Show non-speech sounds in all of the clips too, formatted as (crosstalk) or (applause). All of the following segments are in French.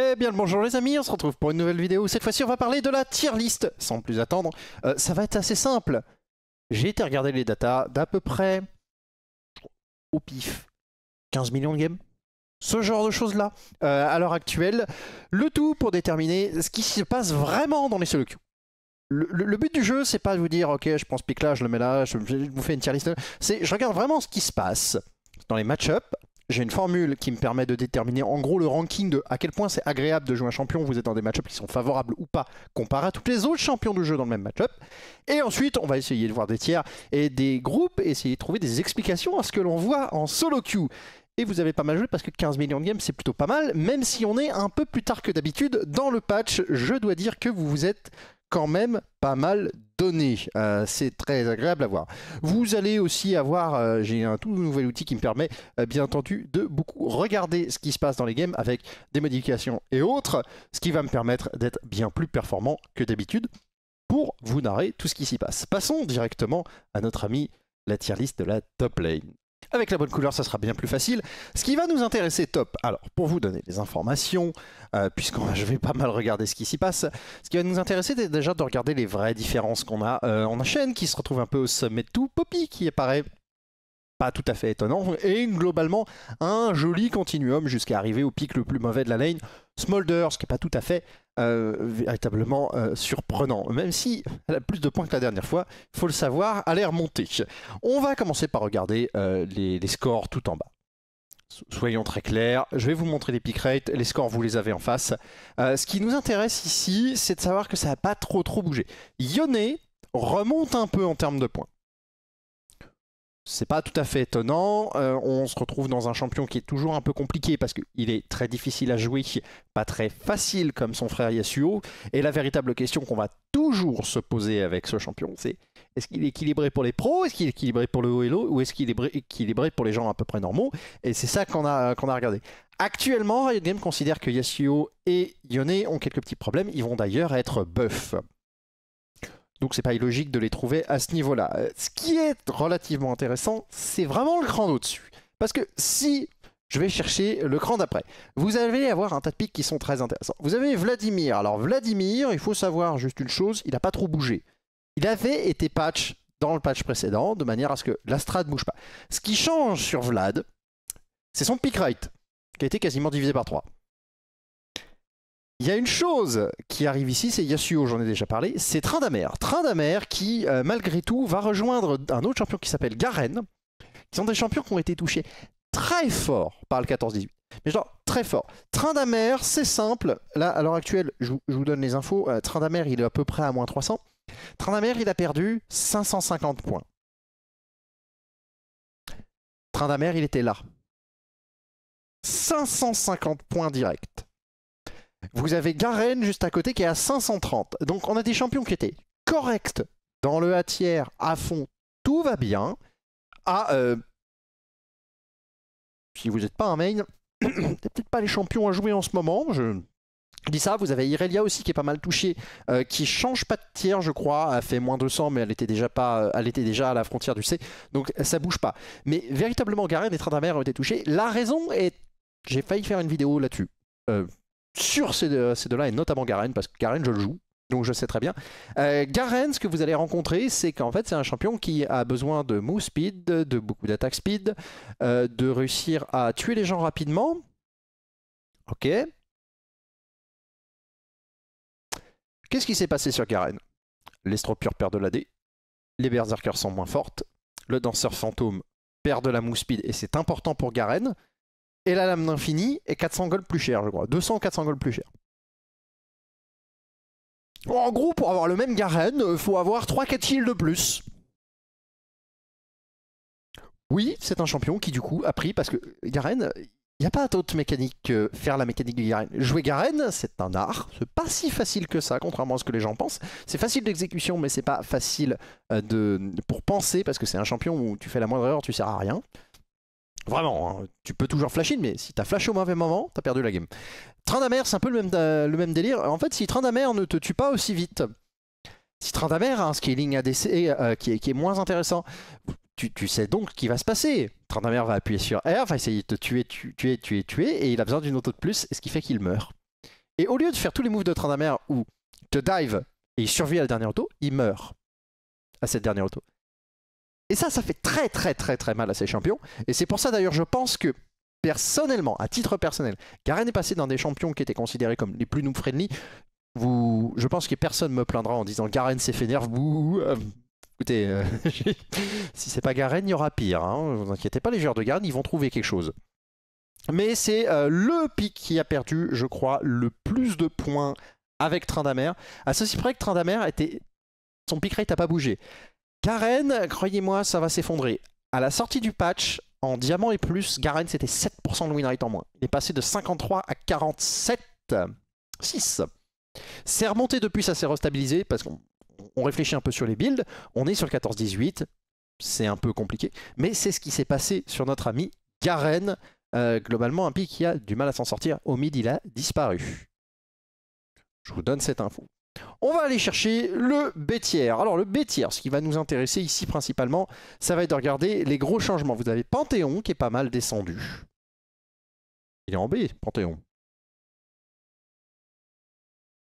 Eh bien bonjour les amis, on se retrouve pour une nouvelle vidéo. Cette fois-ci on va parler de la tier list, sans plus attendre. Euh, ça va être assez simple. J'ai été regarder les datas d'à peu près, au pif, 15 millions de games. Ce genre de choses-là, euh, à l'heure actuelle. Le tout pour déterminer ce qui se passe vraiment dans les solutions. Le, but du jeu, c'est pas de vous dire, ok, je prends ce pic là, je le mets là, je, je vous fais une tier list. C'est, je regarde vraiment ce qui se passe dans les match-ups, j'ai une formule qui me permet de déterminer en gros le ranking de à quel point c'est agréable de jouer un champion, vous êtes dans des matchups qui sont favorables ou pas, comparé à tous les autres champions du jeu dans le même match-up. Et ensuite, on va essayer de voir des tiers et des groupes, essayer de trouver des explications à ce que l'on voit en solo queue. Et vous avez pas mal joué parce que 15 millions de games c'est plutôt pas mal, même si on est un peu plus tard que d'habitude dans le patch, je dois dire que vous vous êtes quand même pas mal donné. Euh, c'est très agréable à voir. Vous allez aussi avoir, euh, j'ai un tout nouvel outil qui me permet euh, bien entendu de beaucoup regarder ce qui se passe dans les games avec des modifications et autres, ce qui va me permettre d'être bien plus performant que d'habitude pour vous narrer tout ce qui s'y passe. Passons directement à notre ami la tier list de la top lane. Avec la bonne couleur, ça sera bien plus facile. Ce qui va nous intéresser, top. Alors, pour vous donner des informations, euh, puisque je vais pas mal regarder ce qui s'y passe, ce qui va nous intéresser, c'est déjà de regarder les vraies différences qu'on a. Euh, en on qui se retrouve un peu au sommet de tout, Poppy qui apparaît pas tout à fait étonnant, et globalement un joli continuum jusqu'à arriver au pic le plus mauvais de la lane, Smolder, ce qui n'est pas tout à fait euh, véritablement euh, surprenant, même si elle a plus de points que la dernière fois, il faut le savoir, elle est remontée. On va commencer par regarder euh, les, scores tout en bas. Soyons très clairs, je vais vous montrer les pick rates, les scores vous les avez en face. ce qui nous intéresse ici, c'est de savoir que ça n'a pas trop trop bougé. Yone remonte un peu en termes de points c'est pas tout à fait étonnant. Euh, on se retrouve dans un champion qui est toujours un peu compliqué parce qu'il est très difficile à jouer, pas très facile comme son frère Yasuo. Et la véritable question qu'on va toujours se poser avec ce champion, c'est est-ce qu'il est équilibré pour les pros, est-ce qu'il est équilibré pour le OLO ou est-ce qu'il est équilibré pour les gens à peu près normaux Et c'est ça qu'on a, qu'on a regardé. Actuellement, Riot Games considère que Yasuo et Yone ont quelques petits problèmes. Ils vont d'ailleurs être buffs. Donc c'est pas illogique de les trouver à ce niveau-là. Euh, ce qui est relativement intéressant, c'est vraiment le cran au-dessus. Parce que si je vais chercher le cran d'après. Vous allez avoir un tas de pics qui sont très intéressants. Vous avez Vladimir. Alors Vladimir, il faut savoir juste une chose, il n'a pas trop bougé. Il avait été patch dans le patch précédent, de manière à ce que l'astrade ne bouge pas. Ce qui change sur Vlad, c'est son pick rate, qui a été quasiment divisé par 3. Il y a une chose qui arrive ici, c'est Yasuo, j'en ai déjà parlé, c'est Train d'Amer. Train d'Amer qui, euh, malgré tout, va rejoindre un autre champion qui s'appelle Garen, qui sont des champions qui ont été touchés très fort par le 14-18. Mais genre, très fort. Train d'Amer, c'est simple. Là, à l'heure actuelle, je, vous donne les infos. Euh, Train d'Amer, il est à peu près à moins 300. Train d'Amer, il a perdu 550 points. Train d'Amer, il était là. 550 points directs. Vous avez Garen juste à côté qui est à 530. Donc on a des champions qui étaient corrects dans le A tiers, à fond, tout va bien. À, ah, euh, si vous n'êtes pas un main, (coughs) peut-être pas les champions à jouer en ce moment. Je dis ça, vous avez Irelia aussi qui est pas mal touchée, euh, qui change pas de tiers, je crois, a fait moins 200, mais elle était déjà pas, euh, elle était déjà à la frontière du C, donc ça bouge pas. Mais véritablement, Garen et Tradamère ont été touchés. La raison est, j'ai failli faire une vidéo là-dessus sur ces deux-là, et notamment Garen, parce que Garen, je le joue. Donc je sais très bien. Euh, Garen, ce que vous allez rencontrer, c'est qu'en fait c'est un champion qui a besoin de move speed, de beaucoup d'attaque speed, euh, de réussir à tuer les gens rapidement. Ok. Qu'est-ce qui s'est passé sur Garen Les Stropures perdent de D, les Berserkers sont moins fortes, le danseur fantôme perd de la move speed et c'est important pour Garen et la lame d'infini est 400 gold plus cher, je crois. 200, 400 gold plus cher. En gros, pour avoir le même Garen, euh, faut avoir 3 4 shields de plus. Oui, c'est un champion qui du coup a pris, parce que euh, Garen, il n'y a pas d'autre mécanique que euh, faire la mécanique du Garen. Jouer Garen, c'est un art, c'est pas si facile que ça, contrairement à ce que les gens pensent. C'est facile d'exécution, mais c'est pas facile de, pour penser, parce que c'est un champion où tu fais la moindre erreur, tu sers à rien. Vraiment, hein. tu peux toujours flash mais si t'as flash au mauvais moment, t'as perdu la game. Train d'amer, c'est un peu euh, le même, délire. En fait, si Train d'amer ne te tue pas aussi vite, si Train d'amer a un scaling ADC euh, qui, est, moins intéressant, tu, sais donc ce qui va se passer. Train d'amer va appuyer sur R, va essayer de te tuer, tuer, tuer, tuer, et il a besoin d'une auto de plus, ce qui fait qu'il meurt. Et au lieu de faire tous les moves de Train d'amer où il te dive et il survit à la dernière auto, il meurt à cette dernière auto. Et ça, ça fait très très très très mal à ces champions. Et c'est pour ça d'ailleurs, je pense que personnellement, à titre personnel, Garen est passé dans des champions qui étaient considérés comme les plus noob friendly. Vous, je pense que personne me plaindra en disant Garen s'est fait nerf. écoutez, euh, (laughs) si c'est pas Garen, il y aura pire. Hein. Vous inquiétez pas, les joueurs de Garen, ils vont trouver quelque chose. Mais c'est euh, le pick qui a perdu, je crois, le plus de points avec Train d'Amer. À ceci près que Train d'Amer était. Son pick rate n'a pas bougé. Garen, croyez-moi, ça va s'effondrer. À la sortie du patch, en diamant et plus, Garen c'était 7% de win rate en moins. Il est passé de 53 à 47. 6. C'est remonté depuis, ça s'est restabilisé parce qu'on réfléchit un peu sur les builds. On est sur le 14-18, c'est un peu compliqué, mais c'est ce qui s'est passé sur notre ami Garen. Euh, globalement, un pic qui a du mal à s'en sortir. Au mid, il a disparu. Je vous donne cette info. On va aller chercher le bétière. Alors le bétière, ce qui va nous intéresser ici principalement, ça va être de regarder les gros changements. Vous avez Panthéon qui est pas mal descendu. Il est en B, Panthéon.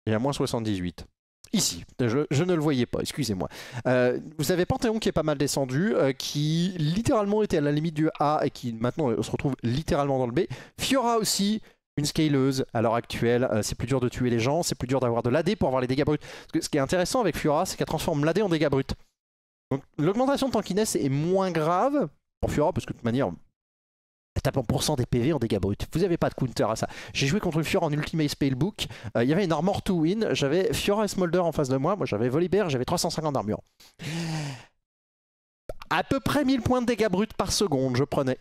Il est à moins 78. Ici, je, ne le voyais pas, excusez-moi. Euh, vous avez Panthéon qui est pas mal descendu, euh, qui littéralement était à la limite du A et qui maintenant se retrouve littéralement dans le B. Fiora aussi, une scaleuse à l'heure actuelle, euh, c'est plus dur de tuer les gens, c'est plus dur d'avoir de l'AD pour avoir les dégâts bruts. ce qui est intéressant avec Fiora, c'est qu'elle transforme l'AD en dégâts bruts. Donc l'augmentation de tankiness est moins grave pour Fiora, parce que de toute manière, elle tape en pourcent des PV en dégâts bruts. Vous n'avez pas de counter à ça. J'ai joué contre Fiora en Ultimate Spellbook, euh, il y avait une armor to win, j'avais Fiora et Smolder en face de moi, moi j'avais Volibear, j'avais 350 d'armure. À peu près 1000 points de dégâts bruts par seconde, je prenais.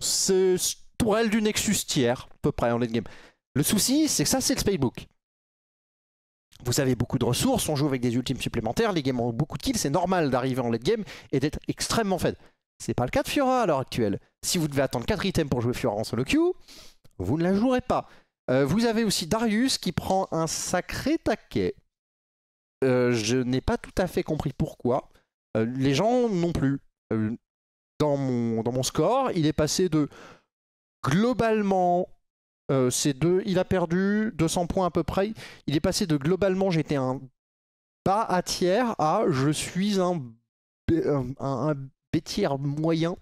C'est tourelle du Nexus tiers, à peu près en late game. Le souci, c'est que ça, c'est le spellbook. Vous avez beaucoup de ressources, on joue avec des ultimes supplémentaires, les games ont beaucoup de kills, c'est normal d'arriver en late game et d'être extrêmement faible C'est pas le cas de Fiora à l'heure actuelle. Si vous devez attendre 4 items pour jouer Fiora en solo queue, vous ne la jouerez pas. Euh, vous avez aussi Darius qui prend un sacré taquet. Euh, je n'ai pas tout à fait compris pourquoi. Euh, les gens non plus. dans, mon, dans mon score, il est passé de globalement, euh, deux, il a perdu 200 points à peu près. Il est passé de globalement, j'étais un bas à tiers à je suis un, euh, un, moyen.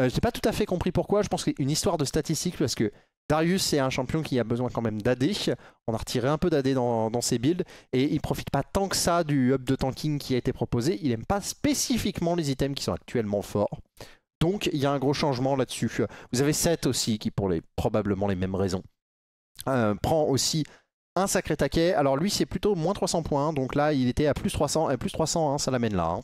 Euh, je n'ai pas tout à fait compris pourquoi. Je pense qu'il une histoire de statistiques parce que Darius, est un champion qui a besoin quand même d'AD. On a retiré un peu d'AD dans, ses builds. Et il profite pas tant que ça du hub de tanking qui a été proposé. Il aime pas spécifiquement les items qui sont actuellement forts. Donc il y a un gros changement là-dessus. Vous avez 7 aussi qui pour les, probablement les mêmes raisons. Euh, prend aussi un sacré taquet. Alors lui c'est plutôt moins 300 points, donc là il était à plus 300, et euh, plus 300 hein, ça l'amène là. Hein.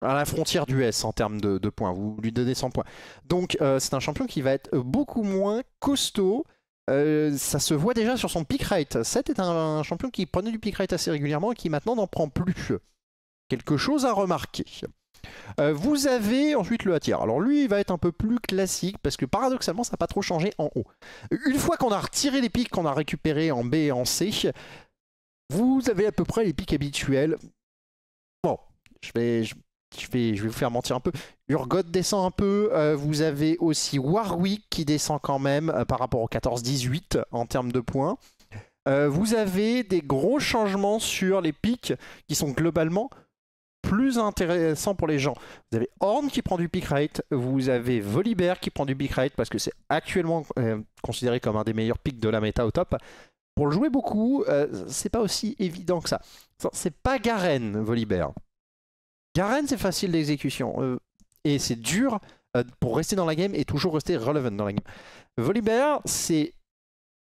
À la frontière du S en termes de, points, vous lui donnez 100 points. Donc euh, c'est un champion qui va être beaucoup moins costaud. ça se voit déjà sur son pick rate. 7 est un, un, champion qui prenait du pick rate assez régulièrement et qui maintenant n'en prend plus. Quelque chose à remarquer. Euh, vous avez ensuite le attire. Alors lui, il va être un peu plus classique parce que paradoxalement, ça n'a pas trop changé en haut. Une fois qu'on a retiré les pics qu'on a récupérés en B et en C, vous avez à peu près les pics habituels. Bon, je vais, je, vais, je vais vous faire mentir un peu. Urgot descend un peu. Euh, vous avez aussi Warwick qui descend quand même euh, par rapport au 14-18 en termes de points. vous avez des gros changements sur les pics qui sont globalement plus intéressant pour les gens. Vous avez Horn qui prend du pick rate, vous avez Volibear qui prend du pick rate parce que c'est actuellement euh, considéré comme un des meilleurs picks de la méta au top. Pour le jouer beaucoup, euh, c'est pas aussi évident que ça. C'est pas Garen, Volibear. Garen, c'est facile d'exécution euh, et c'est dur pour rester dans la game et toujours rester relevant dans la game. Volibear, c'est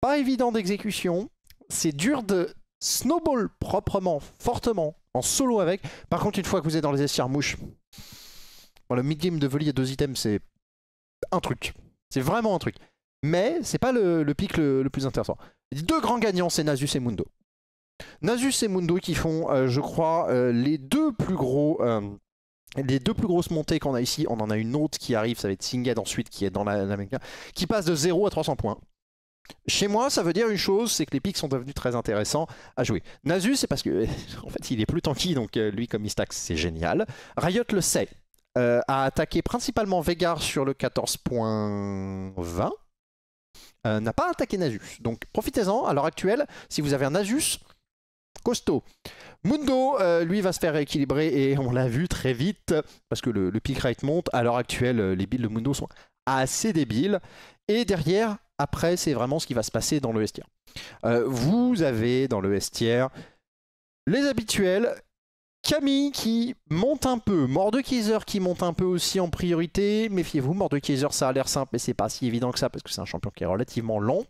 pas évident d'exécution, c'est dur de snowball proprement, fortement, en solo avec. Par contre, une fois que vous êtes dans les estières mouches, le mid-game de Voli à deux items, c'est un truc. C'est vraiment un truc. Mais c'est pas le, pic le, plus intéressant. Les deux grands gagnants, c'est Nasus et Mundo. Nasus et Mundo qui font, euh, je crois, euh, les deux plus gros... Euh, les deux plus grosses montées qu'on a ici, on en a une autre qui arrive, ça va être Singed ensuite qui est dans la, qui passe de 0 à 300 points. Chez moi, ça veut dire une chose, c'est que les pics sont devenus très intéressants à jouer. Nasus, c'est parce que (laughs) en fait, il est plus tanky, donc euh, lui comme istax stack, c'est génial. Riot le sait, euh, a attaqué principalement Vegar sur le 14.20, euh, n'a pas attaqué Nasus. Donc profitez-en, à l'heure actuelle, si vous avez un Nasus, costaud. Mundo, euh, lui, va se faire rééquilibrer et on l'a vu très vite parce que le, le rate monte. À l'heure actuelle, les builds de Mundo sont assez débile. Et derrière, après, c'est vraiment ce qui va se passer dans le vestiaire. Euh, vous avez dans le vestiaire les habituels. Camille qui monte un peu, Mordekaiser qui monte un peu aussi en priorité. Méfiez-vous, Mordekaiser ça a l'air simple mais c'est pas si évident que ça parce que c'est un champion qui est relativement long.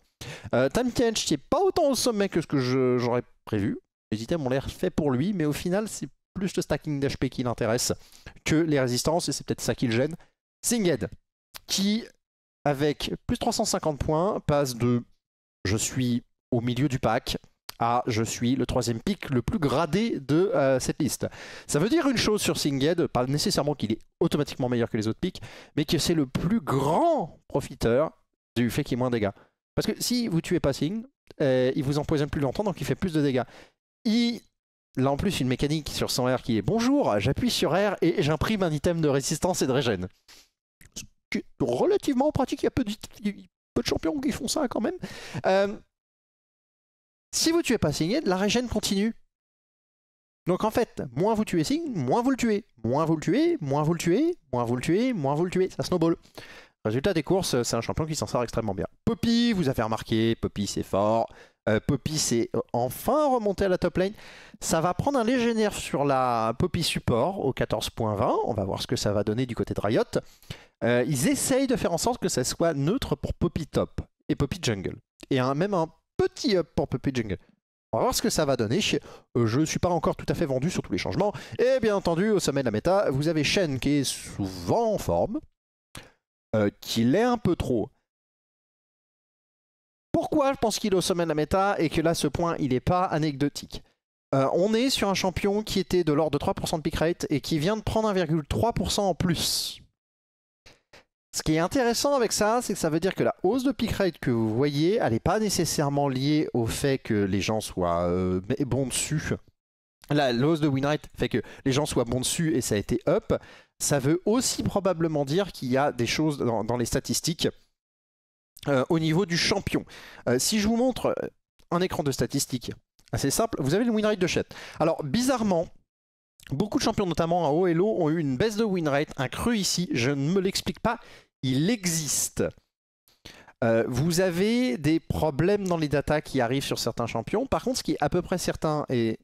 Euh, Time Kench qui est pas autant au sommet que ce que j'aurais prévu. Les items ont l'air fait pour lui mais au final c'est plus le stacking d'HP qui l'intéresse que les résistances et c'est peut-être ça qui le gêne. Singed, qui, avec plus 350 points, passe de je suis au milieu du pack à je suis le troisième pic le plus gradé de euh, cette liste. Ça veut dire une chose sur Singed, pas nécessairement qu'il est automatiquement meilleur que les autres picks, mais que c'est le plus grand profiteur du fait qu'il y ait moins de dégâts. Parce que si vous tuez pas Sing, euh, il vous empoisonne plus longtemps, donc il fait plus de dégâts. Il Là en plus, une mécanique sur son r qui est bonjour, j'appuie sur R et j'imprime un item de résistance et de régène relativement pratique. Il y a peu de, champions qui font ça quand même. Euh, si vous tuez pas signé la régène continue. Donc en fait, moins vous tuez Signe, moins vous le tuez. Moins vous le tuez, moins vous le tuez, moins vous le tuez, moins vous le tuez. Ça snowball. Résultat des courses, euh, c'est un champion qui s'en sort extrêmement bien. Poppy vous a fait remarquer, Poppy c'est fort. Euh, Poppy c'est enfin remonté à la top lane. Ça va prendre un léger nerf sur la Poppy support au 14.20. On va voir ce que ça va donner du côté de Riot. Euh, ils essayent de faire en sorte que ça soit neutre pour Poppy Top et Poppy Jungle. Et même un petit up pour Poppy Jungle. On va voir ce que ça va donner. Euh, je ne suis pas encore tout à fait vendu sur tous les changements. Et bien entendu, au sommet de la méta, vous avez Shen qui est souvent en forme, euh, Qu'il qui l'est un peu trop. Pourquoi je pense qu'il est au sommet de la méta et que là, ce point, il n'est pas anecdotique On est sur un champion qui était de l'ordre de 3% de pick rate et qui vient de prendre 1,3% en plus ce qui est intéressant avec ça, c'est que ça veut dire que la hausse de pick rate que vous voyez, elle n'est pas nécessairement liée au fait que les gens soient euh, bons dessus. La hausse de win fait que les gens soient bons dessus et ça a été up. Ça veut aussi probablement dire qu'il y a des choses dans, les statistiques euh, au niveau du champion. Euh, si je vous montre un écran de statistiques, assez simple, vous avez le win de chat. Alors bizarrement, Beaucoup de champions, notamment à OLO, ont eu une baisse de win rate, un cru ici. Je ne me l'explique pas, il existe. Euh, vous avez des problèmes dans les data qui arrivent sur certains champions. Par contre, ce qui est à peu près certain, et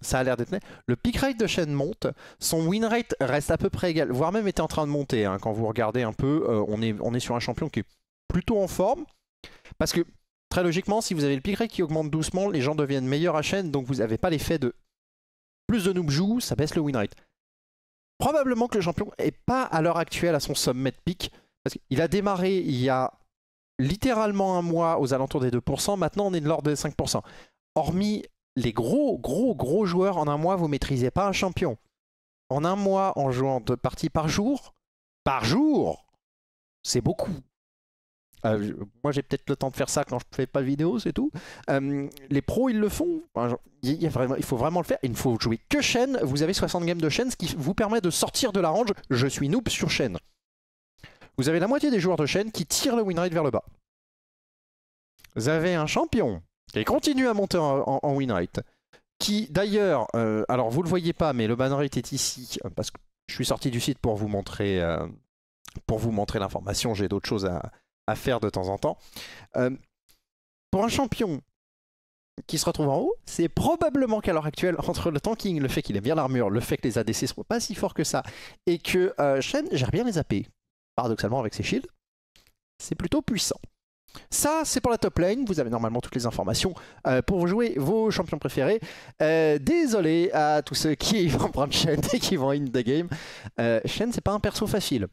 ça a l'air d'être net. Le pick rate de chaîne monte, son win rate reste à peu près égal, voire même était en train de monter. Hein. Quand vous regardez un peu, euh, on, est, on est sur un champion qui est plutôt en forme. Parce que très logiquement, si vous avez le pick rate qui augmente doucement, les gens deviennent meilleurs à chaîne, donc vous n'avez pas l'effet de plus de noobs jouent, ça baisse le win rate. Probablement que le champion n'est pas à l'heure actuelle à son sommet de pic. Parce qu'il a démarré il y a littéralement un mois aux alentours des 2%, maintenant on est de l'ordre des 5%. Hormis les gros, gros, gros joueurs, en un mois, vous maîtrisez pas un champion. En un mois, en jouant deux parties par jour, par jour, c'est beaucoup. Euh, moi, j'ai peut-être le temps de faire ça quand je ne fais pas de vidéo, c'est tout. Euh, les pros, ils le font. Il, vraiment, il, faut vraiment le faire. Il ne faut jouer que chaîne. Vous avez 60 games de chaîne, ce qui vous permet de sortir de la range. Je suis noob sur chaîne. Vous avez la moitié des joueurs de chaîne qui tirent le winrate vers le bas. Vous avez un champion qui continue à monter en, en, Qui d'ailleurs, euh, alors vous le voyez pas, mais le bannerite est ici parce que je suis sorti du site pour vous montrer pour vous montrer l'information, j'ai d'autres choses à, à faire de temps en temps. Euh, pour un champion qui se retrouve en haut, c'est probablement qu'à l'heure actuelle, (laughs) entre le tanking, le fait qu'il aime bien l'armure, le fait que les ADC soient pas si forts que ça, et que euh, Shen gère bien les AP, paradoxalement avec ses shields, c'est plutôt puissant. Ça, c'est pour la top lane. Vous avez normalement toutes les informations euh, pour jouer vos champions préférés. désolé à tous ceux qui (laughs) vont prendre Shen et qui vont in the game. Shen, c'est pas un perso facile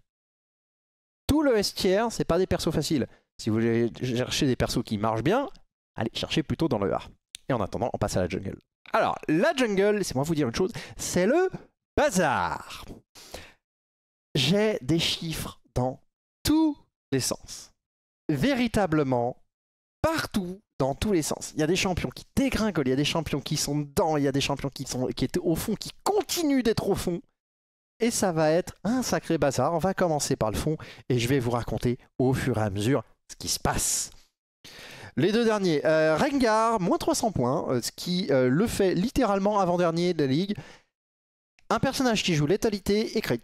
tout le tier c'est pas des persos faciles. Si vous voulez chercher des persos qui marchent bien, allez chercher plutôt dans le A Et en attendant, on passe à la jungle. Alors, la jungle, c'est moi vous dire une chose, c'est le bazar. J'ai des chiffres dans tous les sens. Véritablement, partout, dans tous les sens. Il y a des champions qui dégringolent, il y a des champions qui sont dedans, il y a des champions qui, sont, qui étaient au fond, qui continuent d'être au fond et ça va être un sacré bazar. On va commencer par le fond et je vais vous raconter au fur et à mesure ce qui se passe. Les deux derniers, euh, Rengar, moins 300 points, euh, ce qui euh, le fait littéralement avant-dernier de la ligue. Un personnage qui joue létalité et crit.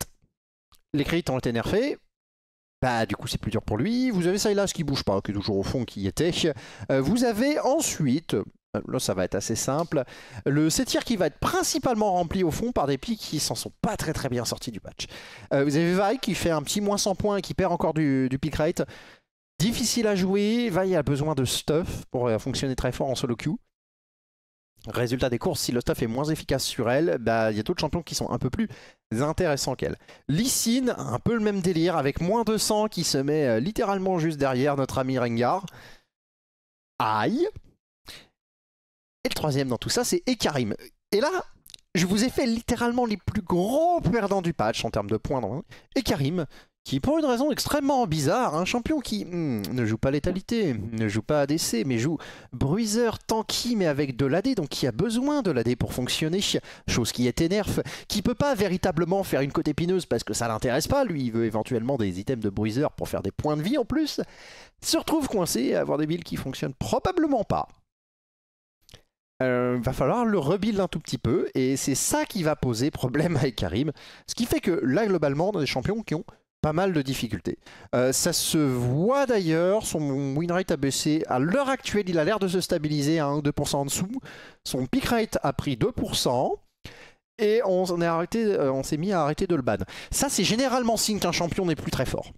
Les crits ont été nerfés, bah du coup c'est plus dur pour lui. Vous avez Silas qui bouge pas, qui est toujours au fond, qui était. vous avez ensuite euh, là, ça va être assez simple. Le tir qui va être principalement rempli au fond par des pics qui s'en sont pas très très bien sortis du patch. Euh, vous avez Vaille qui fait un petit moins 100 points et qui perd encore du, du pick rate. Difficile à jouer. Vaille a besoin de stuff pour euh, fonctionner très fort en solo queue. Résultat des courses, si le stuff est moins efficace sur elle, bah, il y a d'autres champions qui sont un peu plus intéressants qu'elle. Lissine, un peu le même délire, avec moins de 200 qui se met littéralement juste derrière notre ami Rengar. Aïe et le troisième dans tout ça, c'est Ekarim. Et là, je vous ai fait littéralement les plus gros perdants du patch en termes de points. Hein. Ekarim, qui pour une raison extrêmement bizarre, un champion qui hmm, ne joue pas létalité, ne joue pas ADC, mais joue bruiseur tanky mais avec de l'AD, donc qui a besoin de l'AD pour fonctionner, chose qui est énerve, qui peut pas véritablement faire une côte épineuse parce que ça l'intéresse pas, lui il veut éventuellement des items de bruiseur pour faire des points de vie en plus, se retrouve coincé à avoir des builds qui fonctionnent probablement pas. Euh, va falloir le rebuild un tout petit peu, et c'est ça qui va poser problème avec Karim. Ce qui fait que là, globalement, on a des champions qui ont pas mal de difficultés. Euh, ça se voit d'ailleurs, son win rate a baissé. À l'heure actuelle, il a l'air de se stabiliser à 1 ou 2% en dessous. Son pick rate a pris 2%. Et euh, on, s'est mis à arrêter de le ban. Ça, c'est généralement signe qu'un champion n'est plus très fort.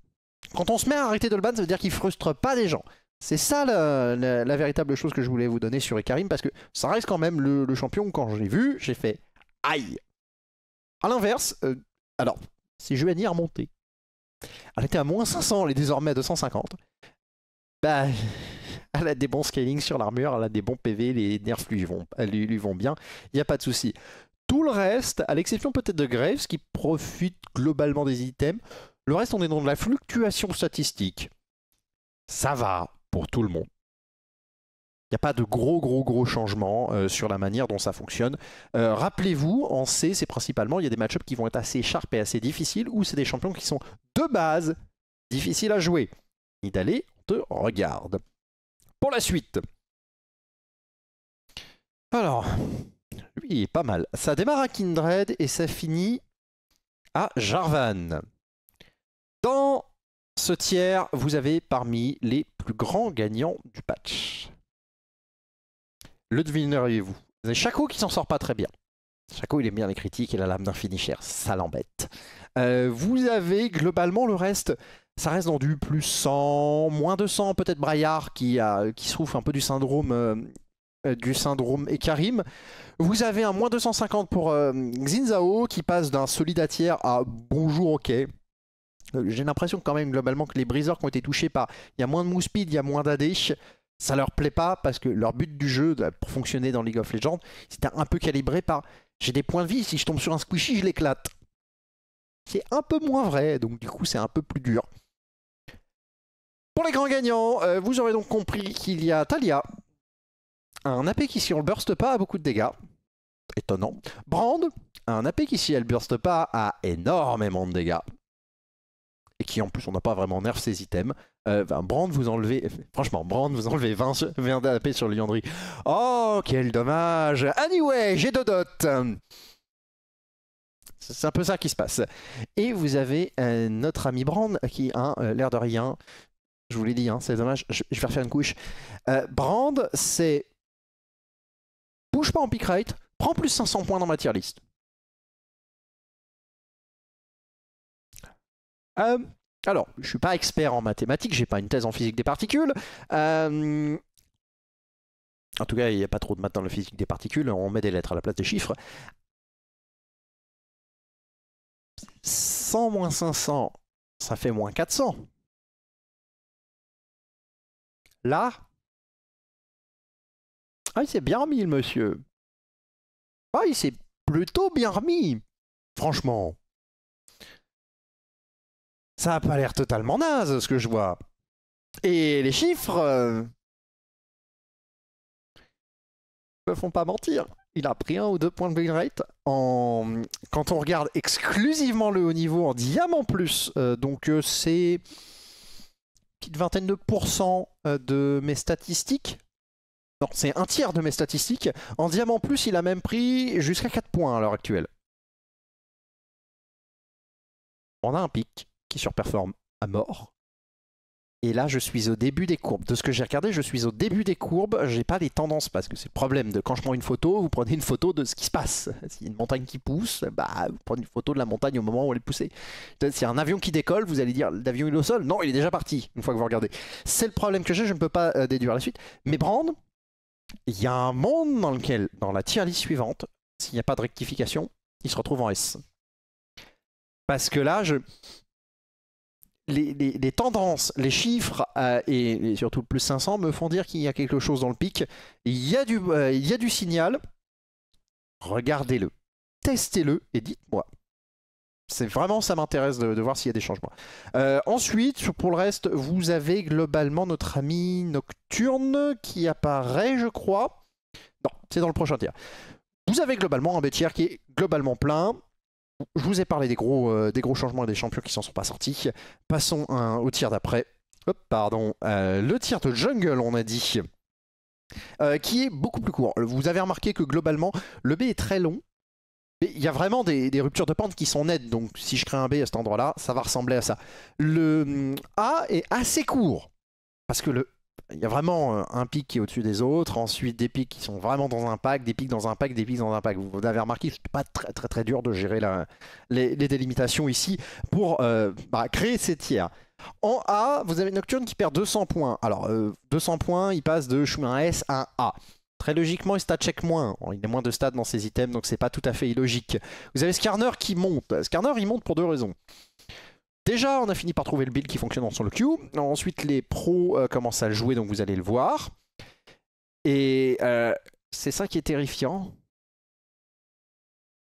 Quand on se met à arrêter de le ban, ça veut dire qu'il frustre pas des gens. C'est ça la, véritable chose que je voulais vous donner sur Ekarim, parce que ça reste quand même le, champion. Quand je l'ai vu, j'ai fait aïe. À l'inverse, euh, alors, si je vais dire elle était à moins 500, elle est désormais à 250. Bah, elle a des bons scaling sur l'armure, elle a des bons PV, les nerfs lui vont, lui vont bien, il n'y a pas de souci. Tout le reste, à l'exception peut-être de Graves, qui profite globalement des items, le reste, on est dans de la fluctuation statistique. Ça va, tout le monde. Il n'y a pas de gros, gros, gros changements euh, sur la manière dont ça fonctionne. Euh, rappelez-vous, en C, c'est principalement, il y a des match qui vont être assez sharp et assez difficiles, ou c'est des champions qui sont de base difficiles à jouer. Ni on te regarde. Pour la suite. Alors, lui, est pas mal. Ça démarre à Kindred et ça finit à Jarvan. Dans ce tiers, vous avez parmi les plus grands gagnants du patch. Le devineriez-vous Vous avez Chaco qui s'en sort pas très bien. Chaco, il aime bien les critiques et la lame d'un finisher, ça l'embête. Euh, vous avez globalement le reste, ça reste dans du plus 100, moins 200, peut-être Braillard qui, a, souffre un peu du syndrome euh, euh, du syndrome et Karim. Vous avez un moins 250 pour Xinzao qui passe d'un tiers à bonjour ok. J'ai l'impression quand même globalement que les briseurs qui ont été touchés par il y a moins de mouspeed, il y a moins d'Adish, ça leur plaît pas parce que leur but du jeu bah, pour fonctionner dans League of Legends, c'était un peu calibré par j'ai des points de vie, si je tombe sur un squishy, je l'éclate. C'est un peu moins vrai, donc du coup c'est un peu plus dur. Pour les grands gagnants, euh, vous aurez donc compris qu'il y a Talia, un AP qui si on le burst pas a beaucoup de dégâts, étonnant. Brand, un AP qui si elle burst pas a énormément de dégâts, et qui en plus on n'a pas vraiment nerf ses items. Euh, ben, Brand vous enlevez, franchement, Brand vous enlevez 20, 20 (laughs) sur le Yandry. Oh, quel dommage! Anyway, j'ai deux dots! C'est un peu ça qui se passe. Et vous avez notre ami Brand qui a euh, l'air de rien. Je vous l'ai dit, hein, c'est dommage, je, vais refaire une couche. Euh, Brand, c'est. Bouge pas en pick rate, prends plus 500 points dans ma tier list. Euh, alors, je ne suis pas expert en mathématiques, j'ai pas une thèse en physique des particules. Euh, en tout cas, il n'y a pas trop de maths dans la physique des particules, on met des lettres à la place des chiffres. 100 moins 500, ça fait moins 400. Là, ah, il s'est bien remis, monsieur. Ah, il s'est plutôt bien remis, franchement ça n'a pas l'air totalement naze ce que je vois. Et les chiffres ne euh, font pas mentir. Il a pris un ou deux points de win rate. En... Quand on regarde exclusivement le haut niveau en diamant plus, euh, donc euh, c'est petite vingtaine de pourcents de mes statistiques. Non, c'est un tiers de mes statistiques. En diamant plus, il a même pris jusqu'à 4 points à l'heure actuelle. On a un pic qui surperforme à mort. Et là, je suis au début des courbes. De ce que j'ai regardé, je suis au début des courbes. J'ai pas les tendances parce que c'est le problème de quand je prends une photo, vous prenez une photo de ce qui se passe. (laughs) S'il y a une montagne qui pousse, bah, vous prenez une photo de la montagne au moment où elle est poussée. Si un avion qui décolle, vous allez dire l'avion est au sol. Non, il est déjà parti une fois que vous regardez. C'est le problème que j'ai, je ne peux pas euh, déduire la suite. Mais Brand, il y a un monde dans lequel, dans la tier suivante, s'il n'y a pas de rectification, il se retrouve en S. Parce que là, je, les, tendances, les chiffres euh, et, surtout le plus 500 me font dire qu'il y a quelque chose dans le pic. Il y a du, euh, signal. Regardez-le, testez-le et dites-moi. C'est vraiment, ça m'intéresse de, voir s'il y a des changements. Euh, ensuite, pour le reste, vous avez globalement notre ami Nocturne qui apparaît, je crois. Non, c'est dans le prochain tiers. Vous avez globalement un bétière qui est globalement plein je vous ai parlé des gros, euh, des gros changements et des champions qui s'en sont pas sortis. Passons au tir d'après. Hop, pardon. Euh, le tir de jungle, on a dit. Euh, qui est beaucoup plus court. Vous avez remarqué que globalement, le B est très long. il y a vraiment des, des, ruptures de pente qui sont nettes. Donc si je crée un B à cet endroit-là, ça va ressembler à ça. Le hum, A est assez court. Parce que le il y a vraiment euh, un pic qui est au-dessus des autres, ensuite des pics qui sont vraiment dans un pack, des pics dans un pack, des pics dans un pack. Vous avez remarqué, c'est pas très très très dur de gérer les, délimitations ici pour euh, bah, créer ces tiers. En A, vous avez Nocturne qui perd 200 points. Alors, 200 euh, points, il passe de chemin S à A. Très logiquement, il stat check moins. Il a moins de stats dans ses items, donc c'est pas tout à fait illogique. Vous avez Skarner qui monte. Skarner, il monte pour deux raisons. Déjà, on a fini par trouver le build qui fonctionne dans son queue. Ensuite, les pros euh, commencent à le jouer, donc vous allez le voir. Et euh, c'est ça qui est terrifiant.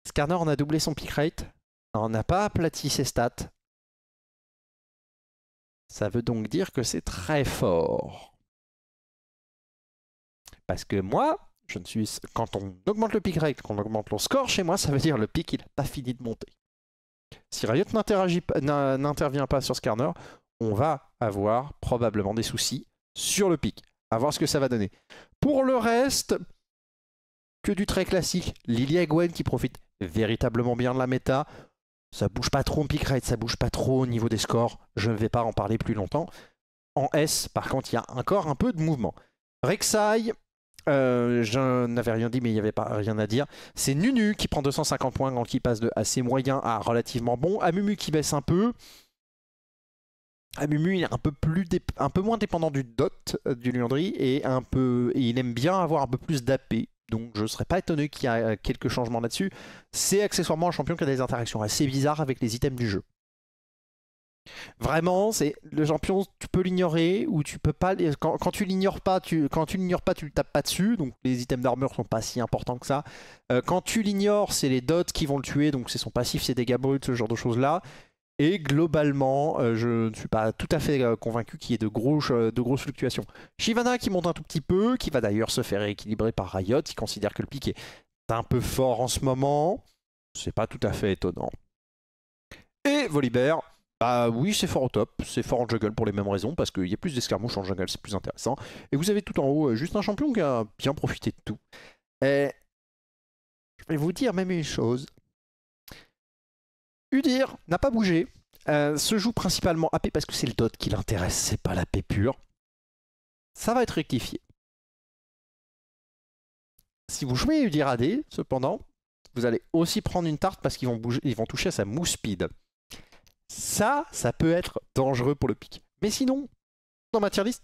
Skarner en a doublé son pick rate. On n'a pas aplati ses stats. Ça veut donc dire que c'est très fort. Parce que moi, je ne suis... quand on augmente le pick rate, on augmente le score, chez moi, ça veut dire le pick, il n'a pas fini de monter. Si Riot n'intervient pas sur Skarner, on va avoir probablement des soucis sur le pic. À voir ce que ça va donner. Pour le reste, que du très classique. Lilia Gwen qui profite véritablement bien de la méta. Ça bouge pas trop en pick rate, ça bouge pas trop au niveau des scores. Je ne vais pas en parler plus longtemps. En S, par contre, il y a encore un peu de mouvement. Rek'Sai, euh, je n'avais rien dit, mais il n'y avait pas rien à dire. C'est Nunu qui prend 250 points, donc qui passe de assez moyen à relativement bon. Amumu qui baisse un peu. Amumu, il est un peu, plus moins dépendant du dot euh, du Luandry et, un peu, et il aime bien avoir un peu plus d'AP. Donc je ne serais pas étonné qu'il y ait euh, quelques changements là-dessus. C'est accessoirement un champion qui a des interactions assez bizarres avec les items du jeu. Vraiment, c'est le champion, tu peux l'ignorer ou tu peux pas. Quand, tu l'ignores pas, tu quand tu l'ignores pas, tu le tapes pas dessus. Donc les items d'armure sont pas si importants que ça. Euh, quand tu l'ignores, c'est les dots qui vont le tuer, donc c'est son passif, ses dégâts bruts, ce genre de choses là. Et globalement, euh, je ne suis pas tout à fait euh, convaincu qu'il y ait de, de grosses fluctuations. Shivana qui monte un tout petit peu, qui va d'ailleurs se faire rééquilibrer par Riot, qui considère que le pic est un peu fort en ce moment. C'est pas tout à fait étonnant. Et Volibear, bah oui, c'est fort au top, c'est fort en jungle pour les mêmes raisons, parce qu'il y a plus d'escarmouches en jungle, c'est plus intéressant. Et vous avez tout en haut euh, juste un champion qui a bien profité de tout. Et je vais vous dire même une chose. Udir n'a pas bougé, euh, se joue principalement AP parce que c'est le dot qui l'intéresse, c'est pas la l'AP pure. Ça va être rectifié. Si vous jouez Udir AD, cependant, vous allez aussi prendre une tarte parce qu'ils vont, vont toucher à sa mousse speed. Ça, ça peut être dangereux pour le pic. Mais sinon, dans ma tier list,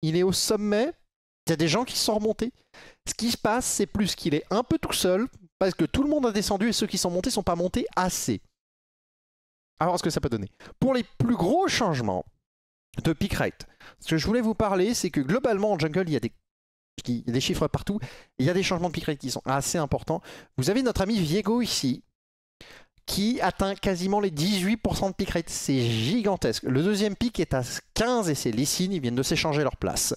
il est au sommet. Il y a des gens qui sont remontés. Ce qui se passe, c'est plus qu'il est un peu tout seul, parce que tout le monde a descendu et ceux qui sont montés sont pas montés assez. Alors, ce que ça peut donner. Pour les plus gros changements de pick rate, ce que je voulais vous parler, c'est que globalement, en jungle, il y a des il y a des chiffres partout. Il y a des changements de pick rate qui sont assez importants. Vous avez notre ami Viego ici, qui atteint quasiment les 18% de pick rate. C'est gigantesque. Le deuxième pick est à 15 et c'est Lissine, ils viennent de s'échanger leur place.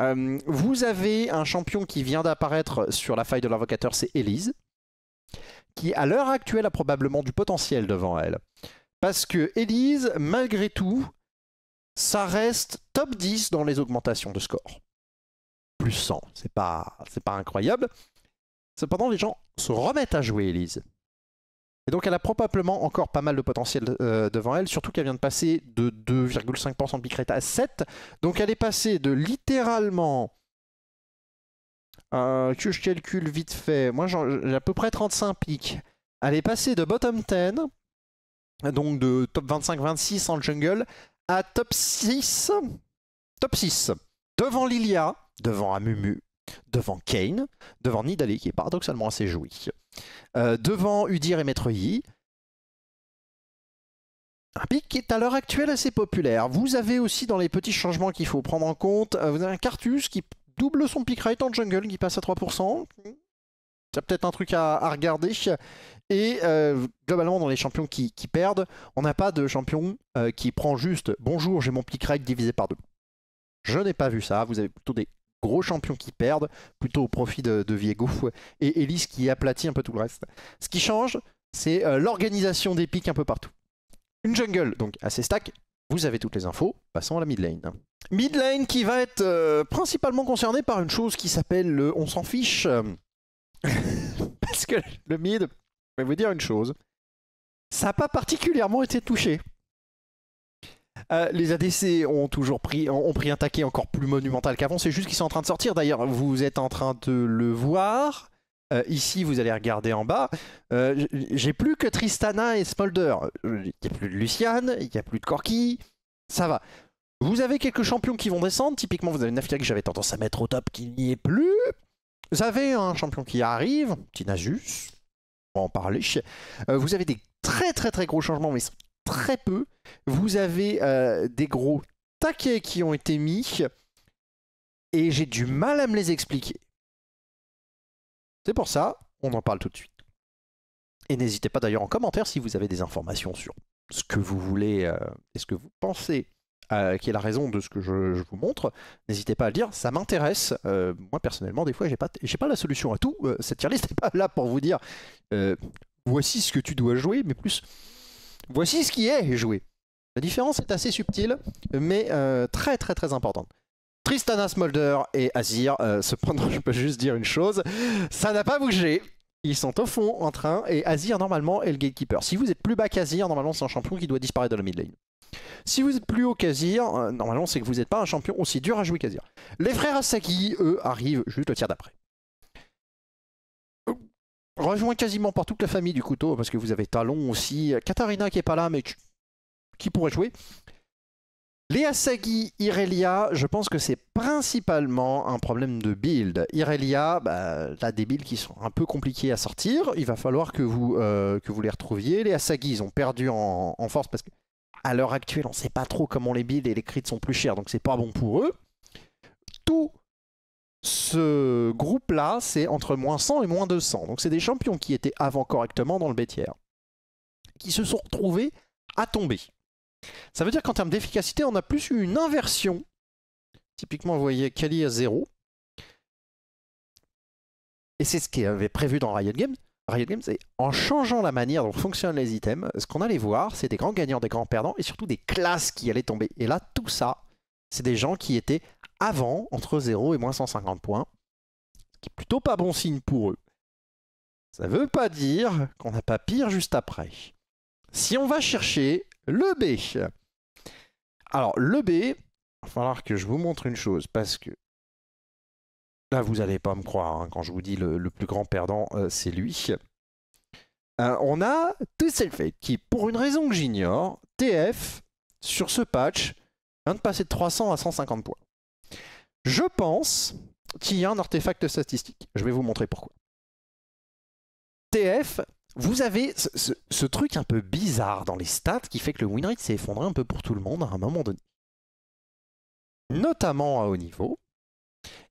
Euh, vous avez un champion qui vient d'apparaître sur la faille de l'invocateur, c'est Elise, qui à l'heure actuelle a probablement du potentiel devant elle. Parce que Elise, malgré tout, ça reste top 10 dans les augmentations de score. Plus 100, c'est pas, pas incroyable. Cependant, les gens se remettent à jouer Elise. Et donc elle a probablement encore pas mal de potentiel euh, devant elle, surtout qu'elle vient de passer de 2,5% de rate à 7. Donc elle est passée de littéralement... que je calcule vite fait, moi j'ai à peu près 35 pics. Elle est passée de bottom 10, donc de top 25-26 en jungle, à top 6. Top 6. Devant Lilia, devant Amumu, devant Kane, devant Nidalee qui est paradoxalement assez joui. Euh, devant Udir et Maître Yi. Un pic qui est à l'heure actuelle assez populaire. Vous avez aussi dans les petits changements qu'il faut prendre en compte, euh, vous avez un Cartus qui double son pick rate en jungle, qui passe à 3%. C'est peut-être un truc à, regarder. Et euh, globalement, dans les champions qui, qui perdent, on n'a pas de champion qui prend juste « Bonjour, j'ai mon pick rate divisé par deux ». Je n'ai pas vu ça, vous avez plutôt des gros champions qui perdent, plutôt au profit de, de Viego et Elise qui aplatit un peu tout le reste. Ce qui change, c'est euh, l'organisation des pics un peu partout. Une jungle, donc assez stack, vous avez toutes les infos, passons à la mid lane. Mid lane qui va être euh, principalement concernée par une chose qui s'appelle le on s'en fiche. (laughs) Parce que le mid, je vais vous dire une chose, ça n'a pas particulièrement été touché euh, les ADC ont toujours pris, ont pris un taquet encore plus monumental qu'avant. C'est juste qu'ils sont en train de sortir. D'ailleurs, vous êtes en train de le voir. Euh, ici, vous allez regarder en bas. Euh, j'ai plus que Tristana et Smolder. Il n'y a plus de Luciane, il n'y a plus de Corki. Ça va. Vous avez quelques champions qui vont descendre. Typiquement, vous avez Nafia que j'avais tendance à mettre au top, qui n'y est plus. Vous avez un champion qui arrive, Tinasus. On va en parler. vous avez des très très très gros changements, mais très peu. Vous avez euh, des gros taquets qui ont été mis et j'ai du mal à me les expliquer. C'est pour ça, on en parle tout de suite. Et n'hésitez pas d'ailleurs en commentaire si vous avez des informations sur ce que vous voulez euh, et ce que vous pensez euh, qui est la raison de ce que je, vous montre, n'hésitez pas à le dire, ça m'intéresse. moi personnellement, des fois, j'ai pas, j'ai pas la solution à tout. cette tier list n'est (laughs) pas là pour vous dire voici ce que tu dois jouer, mais plus voici ce qui est joué. La différence est assez subtile, mais euh, très très très importante. Tristana Smolder et Azir, euh, (laughs) cependant je peux juste dire une chose, ça n'a pas bougé. Ils sont au fond en train et Azir normalement est le gatekeeper. Si vous êtes plus bas qu'Azir, normalement c'est un champion qui doit disparaître de la mid lane. Si vous êtes plus haut qu'Azir, euh, normalement c'est que vous n'êtes pas un champion aussi dur à jouer qu'Azir. Les frères Asaki, eux, arrivent juste le tiers d'après rejoint quasiment par toute la famille du couteau, parce que vous avez Talon aussi, Katarina qui est pas là, mais qui pourrait jouer. Les Asagi Irelia, je pense que c'est principalement un problème de build. Irelia, bah, des builds qui sont un peu compliqués à sortir. Il va falloir que vous, euh, que vous les retrouviez. Les Asagi, ils ont perdu en, force parce qu'à l'heure actuelle, on ne sait pas trop comment les builds et les crits sont plus chers, donc c'est pas bon pour eux. Tout ce groupe-là, c'est entre moins 100 et moins 200. Donc c'est des champions qui étaient avant correctement dans le bétière, qui se sont retrouvés à tomber. Ça veut dire qu'en termes d'efficacité, on a plus eu une inversion. Typiquement, vous voyez Kali à 0. Et c'est ce qui avait prévu dans Riot Games. Riot Games, c'est en changeant la manière dont fonctionnent les items, ce qu'on allait voir, c'est des grands gagnants, des grands perdants, et surtout des classes qui allaient tomber. Et là, tout ça, c'est des gens qui étaient avant, entre 0 et moins 150 points, ce qui est plutôt pas bon signe pour eux. Ça ne veut pas dire qu'on n'a pas pire juste après. Si on va chercher le B. Alors, le B, il va falloir que je vous montre une chose, parce que là, vous n'allez pas me croire hein, quand je vous dis le, plus grand perdant, euh, c'est lui. Euh, on a fait qui, pour une raison que j'ignore, TF, sur ce patch, vient de passer de 300 à 150 points. Je pense qu'il y a un artefact statistique. Je vais vous montrer pourquoi. TF, vous avez ce, truc un peu bizarre dans les stats qui fait que le winrate s'est effondré un peu pour tout le monde à un moment donné. Notamment à haut niveau.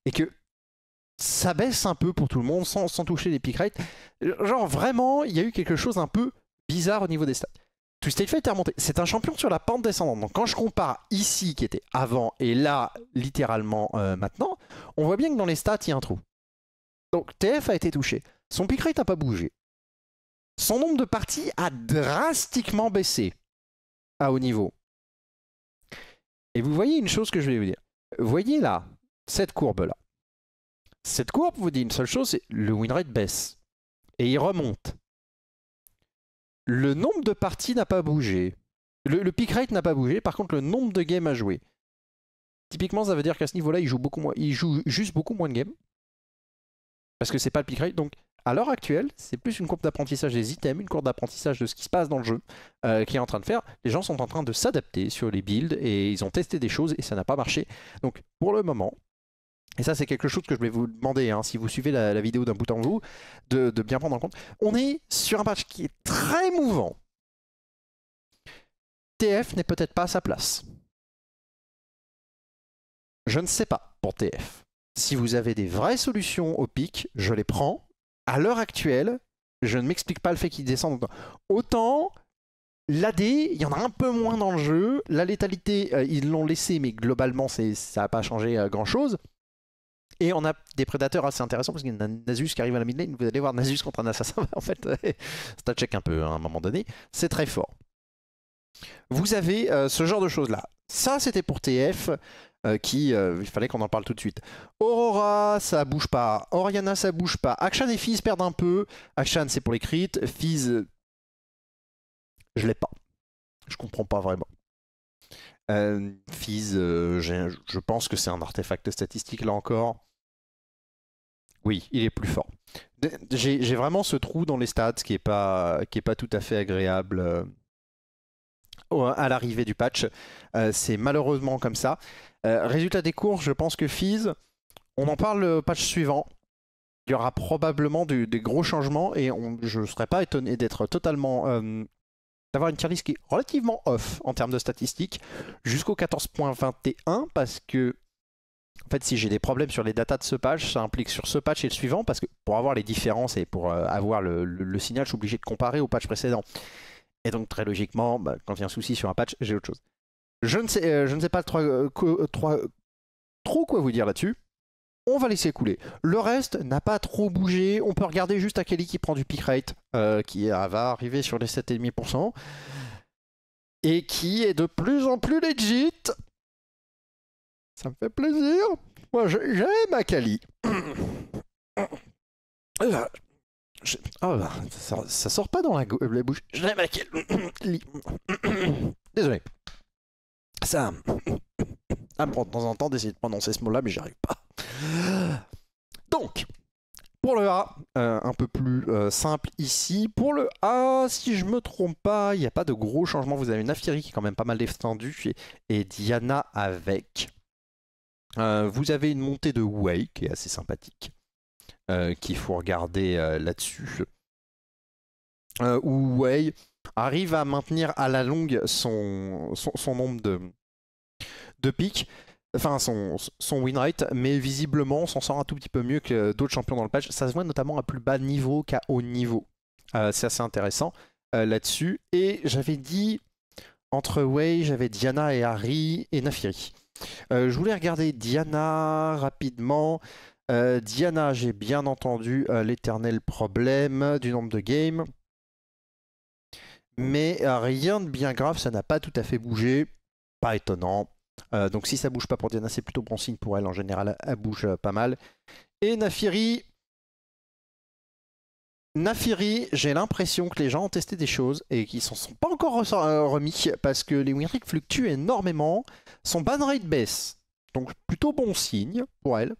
Et que ça baisse un peu pour tout le monde sans, sans toucher les pick rates. Genre vraiment, il y a eu quelque chose un peu bizarre au niveau des stats. C'est un champion sur la pente descendante. Donc quand je compare ici, qui était avant, et là, littéralement euh, maintenant, on voit bien que dans les stats, il y a un trou. Donc TF a été touché. Son pick rate n'a pas bougé. Son nombre de parties a drastiquement baissé à haut niveau. Et vous voyez une chose que je vais vous dire. Voyez là, cette courbe-là. Cette courbe vous dit une seule chose, c'est le win rate baisse. Et il remonte le nombre de parties n'a pas bougé. Le, pick rate n'a pas bougé, par contre le nombre de games à jouer. Typiquement, ça veut dire qu'à ce niveau-là, il joue, beaucoup moins, il juste beaucoup moins de games. Parce que c'est pas le pick rate. Donc, à l'heure actuelle, c'est plus une courbe d'apprentissage des items, une courbe d'apprentissage de ce qui se passe dans le jeu euh, qui est en train de faire. Les gens sont en train de s'adapter sur les builds et ils ont testé des choses et ça n'a pas marché. Donc, pour le moment, et ça, c'est quelque chose que je vais vous demander, hein, si vous suivez la, vidéo d'un bout en bout, de, bien prendre en compte. On est sur un patch qui est très mouvant. TF n'est peut-être pas à sa place. Je ne sais pas pour TF. Si vous avez des vraies solutions au pic, je les prends. À l'heure actuelle, je ne m'explique pas le fait qu'ils descendent autant. L'AD, il y en a un peu moins dans le jeu. La létalité, euh, ils l'ont laissé, mais globalement, ça n'a pas changé euh, grand-chose. Et on a des prédateurs assez intéressants parce qu'il y a Nasus qui arrive à la mid lane. Vous allez voir Nasus contre un assassin. (laughs) en fait, (laughs) ça check un peu hein, à un moment donné. C'est très fort. Vous avez euh, ce genre de choses-là. Ça, c'était pour TF. Euh, qui, euh, il fallait qu'on en parle tout de suite. Aurora, ça bouge pas. Oriana, ça bouge pas. Akshan et Fizz perdent un peu. Akshan, c'est pour les crits. Fizz, je l'ai pas. Je comprends pas vraiment. Fizz, je pense que c'est un artefact statistique là encore. Oui, il est plus fort. J'ai vraiment ce trou dans les stats qui n'est pas, qui est pas tout à fait agréable euh, à l'arrivée du patch. Euh, c'est malheureusement comme ça. Euh, résultat des cours, je pense que Fizz, on en parle le patch suivant. Il y aura probablement des gros changements et je ne serais pas étonné d'être totalement. d'avoir une tier list qui est relativement off en termes de statistiques jusqu'au 14.21 parce que en fait, si j'ai des problèmes sur les datas de ce patch, ça implique sur ce patch et le suivant, parce que pour avoir les différences et pour euh, avoir le, signal, je suis obligé de comparer au patch précédent. Et donc, très logiquement, bah, quand il y a un souci sur un patch, j'ai autre chose. Je ne sais, euh, pas euh, trop, quoi vous dire là-dessus. On va laisser couler. Le reste n'a pas trop bougé. On peut regarder juste à Kelly qui prend du pick rate, qui va arriver sur les 7,5%, et qui est de plus en plus legit. Ça me fait plaisir. Moi, j'aime Akali. (coughs) Ah, ah, ça, sort pas dans la, bouche. J'aime Akali. (coughs) Désolé. Ça. À (coughs) de temps en temps d'essayer de prononcer ce mot-là, mais j'y arrive pas. Donc, pour le A, euh, un peu plus euh, simple ici. Pour le A, si je me trompe pas, il n'y a pas de gros changements. Vous avez une Nafiri qui est quand même pas mal étendue et Diana avec. Euh, vous avez une montée de Wei, qui est assez sympathique, euh, qu'il faut regarder euh, là-dessus. où Wei arrive à maintenir à la longue son, nombre de, de pics enfin son, son win mais visiblement s'en sort un tout petit peu mieux que d'autres champions dans le patch. Ça se voit notamment à plus bas niveau qu'à haut niveau. c'est assez intéressant là-dessus. Et j'avais dit, entre Wei, j'avais Diana et Harry et Nafiri. Euh, je voulais regarder Diana rapidement. Euh, Diana, j'ai bien entendu euh, l'éternel problème du nombre de games. Mais rien de bien grave, ça n'a pas tout à fait bougé. Pas étonnant. donc si ça bouge pas pour Diana, c'est plutôt bon signe pour elle. En général, elle bouge pas mal. Et Nafiri, Nafiri, j'ai l'impression que les gens ont testé des choses et qu'ils s'en sont pas encore euh, remis parce que les win fluctuent énormément, son ban rate baisse. Donc plutôt bon signe pour elle.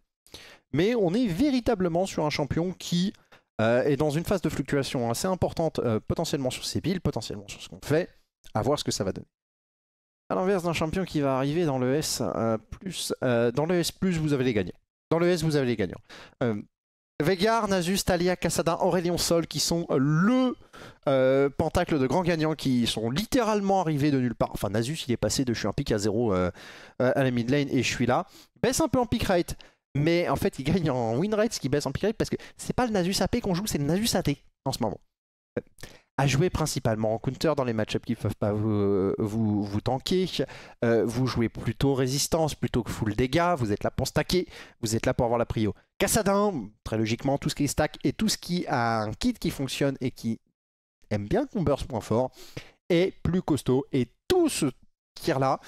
Mais on est véritablement sur un champion qui euh, est dans une phase de fluctuation assez importante, euh, potentiellement sur ses builds, potentiellement sur ce qu'on fait, à voir ce que ça va donner. À l'inverse d'un champion qui va arriver dans le S, plus, dans le S+, vous avez les gagnants. Dans le S, vous avez les gagnants. Vegar, Nasus, Talia, Cassadin, Aurélien Sol qui sont euh, le euh, pentacle de grands gagnants qui sont littéralement arrivés de nulle part. Enfin, Nasus, il est passé de je suis un pick à 0 euh, à la mid lane et je suis là. Baisse un peu en pick rate, mais en fait, il gagne en win rate, ce qui baisse en pick rate parce que c'est pas le Nasus AP qu'on joue, c'est le Nasus AT en ce moment. À jouer principalement en counter dans les matchups qui ne peuvent pas vous, vous, vous tanker. vous jouez plutôt résistance plutôt que full dégâts. Vous êtes là pour stacker. Vous êtes là pour avoir la prio. Cassadin, très logiquement, tout ce qui est stack et tout ce qui a un kit qui fonctionne et qui aime bien qu'on burst point fort, est plus costaud. Et tout ce tir-là,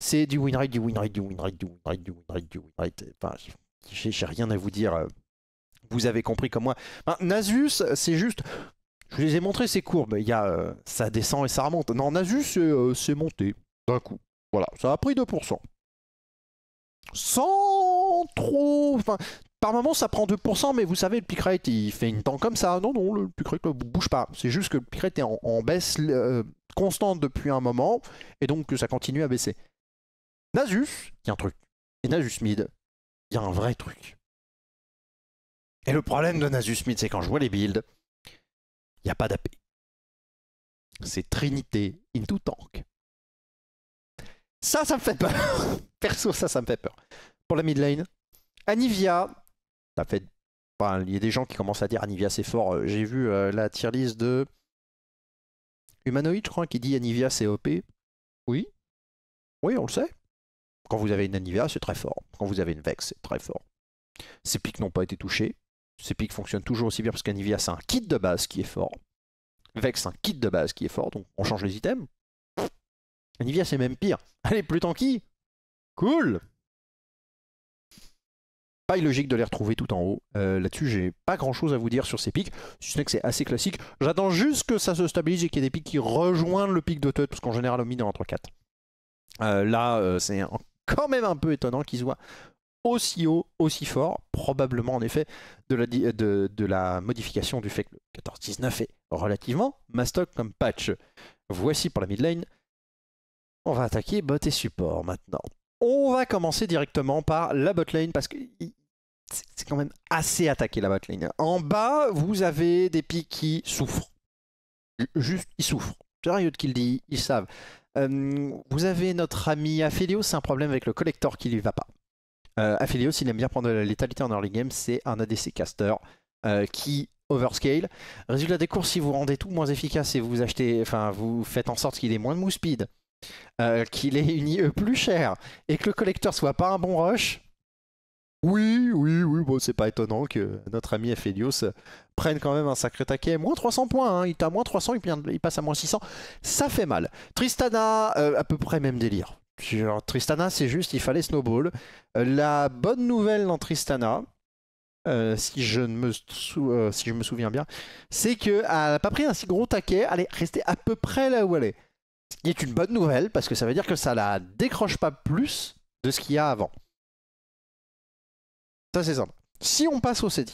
c'est du win du win du win du win du win du win Enfin, j'ai rien à vous dire. Vous avez compris comme moi. Nasus, c'est juste. Je vous les ai montré ces courbes. Il y a, euh, ça descend et ça remonte. Non, Nasus, c'est euh, monté d'un coup. Voilà, ça a pris 2%. Sans trop. Enfin, par moment, ça prend 2%, mais vous savez, le Picrate, il fait une tank comme ça. Non, non, le Picrate ne euh, bouge pas. C'est juste que le Picrate est en, baisse euh, constante depuis un moment, et donc que euh, ça continue à baisser. Nasus, il y a un truc. Et Nasus Mid, il y a un vrai truc. Et le problème de Nasus Mid, c'est quand je vois les builds, il n'y a pas d'AP. C'est Trinité into Tank. Ça, ça me fait peur. (laughs) Perso, ça, ça me fait peur. Pour la mid lane, Anivia, ça fait. il y a des gens qui commencent à dire Anivia c'est fort. Euh, j'ai vu euh, la tier list de Humanoid, je crois, qui dit Anivia c'est OP. Oui. Oui, on le sait. Quand vous avez une Anivia, c'est très fort. Quand vous avez une Vex, c'est très fort. Ces pics n'ont pas été touchés. Ces pics fonctionnent toujours aussi bien parce qu'Anivia, c'est un kit de base qui est fort. Vex, c'est un kit de base qui est fort, donc on change les items. Anivia, c'est même pire. Allez plus tanky. Cool pas illogique de les retrouver tout en haut. Euh, là-dessus, j'ai pas grand chose à vous dire sur ces pics, si ce que c'est assez classique. J'attends juste que ça se stabilise et qu'il y ait des pics qui rejoignent le pic de Teut, parce qu'en général, au mid entre 3-4. Euh, là, euh, c'est quand même un peu étonnant qu'ils soient aussi haut, aussi fort, probablement en effet de la, de la modification du fait que le 14-19 est relativement mastoc comme patch. Voici pour la mid lane. On va attaquer bot et support maintenant. On va commencer directement par la botlane parce que c'est quand même assez attaqué la botlane. En bas, vous avez des pics qui souffrent. Juste, ils souffrent. C'est qui le dit, ils savent. vous avez notre ami Aphelios, c'est un problème avec le collector qui lui va pas. Euh, Aphelios, il aime bien prendre la létalité en early game, c'est un ADC caster euh, qui overscale. Résultat des courses, si vous rendez tout moins efficace et vous achetez, enfin vous faites en sorte qu'il ait moins de move speed, euh, qu'il ait une IE plus chère et que le collecteur soit pas un bon rush, oui, oui, oui, bon, c'est pas étonnant que notre ami Ephelios prenne quand même un sacré taquet. Moins 300 points, hein, il t'a moins 300, il, passe à moins 600. Ça fait mal. Tristana, euh, à peu près même délire. Tristana, c'est juste, il fallait snowball. Euh, la bonne nouvelle dans Tristana, si, je me si je me souviens bien, c'est qu'elle n'a pas pris un si gros taquet, elle est restée à peu près là où elle est qui est une bonne nouvelle parce que ça veut dire que ça la décroche pas plus de ce qu'il y a avant. Ça c'est simple. Si on passe au tiers,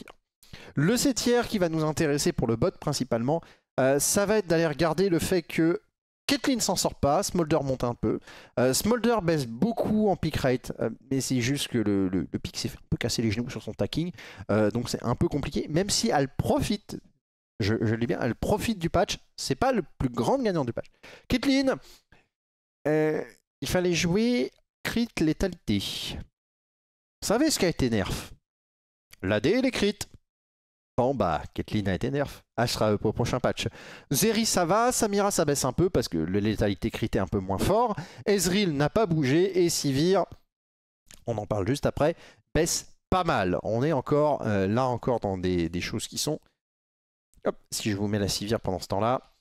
le tiers qui va nous intéresser pour le bot principalement, euh, ça va être d'aller regarder le fait que Caitlyn s'en sort pas, Smolder monte un peu. Euh, Smolder baisse beaucoup en pick rate, euh, mais c'est juste que le, le, pick s'est fait un peu casser les genoux sur son tacking, donc c'est un peu compliqué, même si elle profite je, lis bien, elle profite du patch. C'est pas le plus grand gagnant du patch. Kitlin, euh, il fallait jouer crit létalité. Vous savez ce qui a été nerf L'AD et les crits. Bon bah, Kathleen a été nerf. Elle sera euh, pour le prochain patch. Zeri ça va, Samira ça baisse un peu parce que le létalité crit est un peu moins fort. Ezril n'a pas bougé et Sivir, on en parle juste après, baisse pas mal. On est encore euh, là encore dans des choses qui sont si je vous mets la civière pendant ce temps-là.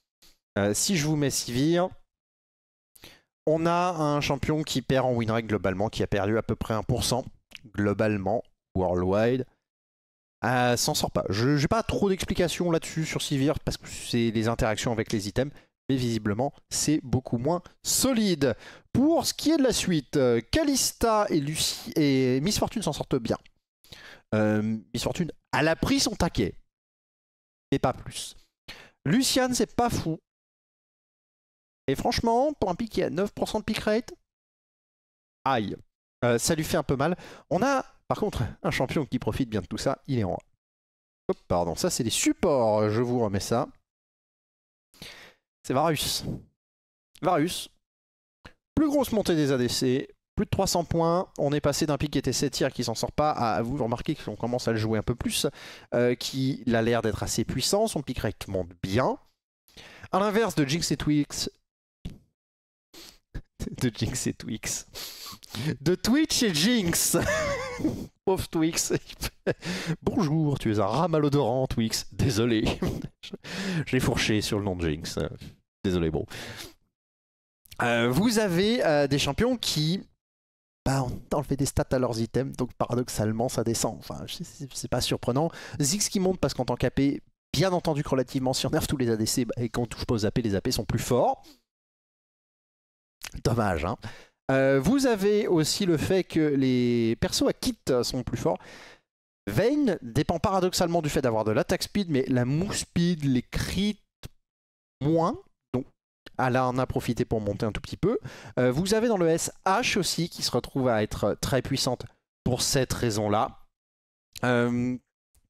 Euh, si je vous mets civière, on a un champion qui perd en winrate globalement, qui a perdu à peu près 1% globalement, worldwide. Euh, s'en sort pas. Je n'ai pas trop d'explications là-dessus sur Sivir parce que c'est les interactions avec les items. Mais visiblement, c'est beaucoup moins solide. Pour ce qui est de la suite, Kalista euh, et, et Miss Fortune s'en sortent bien. Miss Fortune, elle a pris son taquet pas plus. Lucian, c'est pas fou. Et franchement, pour un pick qui a 9% de pick rate, aïe. Euh, ça lui fait un peu mal. On a, par contre, un champion qui profite bien de tout ça. Il est en roi. pardon, ça c'est les supports. Je vous remets ça. C'est Varus. Varus. Plus grosse montée des ADC, plus de 300 points. On est passé d'un pic qui était 7 tirs qui s'en sort pas à vous remarquer qu'on commence à le jouer un peu plus, euh, qui a l'air d'être assez puissant, son pick rate bien. À l'inverse de Jinx et Twix. (laughs) de Jinx et Twix. De Twitch et Jinx (laughs) Pauvre Twix. (laughs) Bonjour, tu es un rat malodorant, Twix. Désolé. J'ai fourché sur le nom de Jinx. Désolé, bro. Euh, vous avez euh, des champions qui des stats à leurs items, donc paradoxalement ça descend. Enfin, c'est pas surprenant. Zix qui monte parce qu'en tant qu'AP, bien entendu relativement, si on nerf tous les ADC bah, et qu'on touche pas aux AP, les AP sont plus forts. Dommage, hein. euh, vous avez aussi le fait que les persos à kit sont plus forts. Vayne dépend paradoxalement du fait d'avoir de l'attaque speed, mais la move speed, les crits, moins. Ah, là, on a profité pour monter un tout petit peu. Euh, vous avez dans le SH aussi qui se retrouve à être très puissante pour cette raison-là. Euh,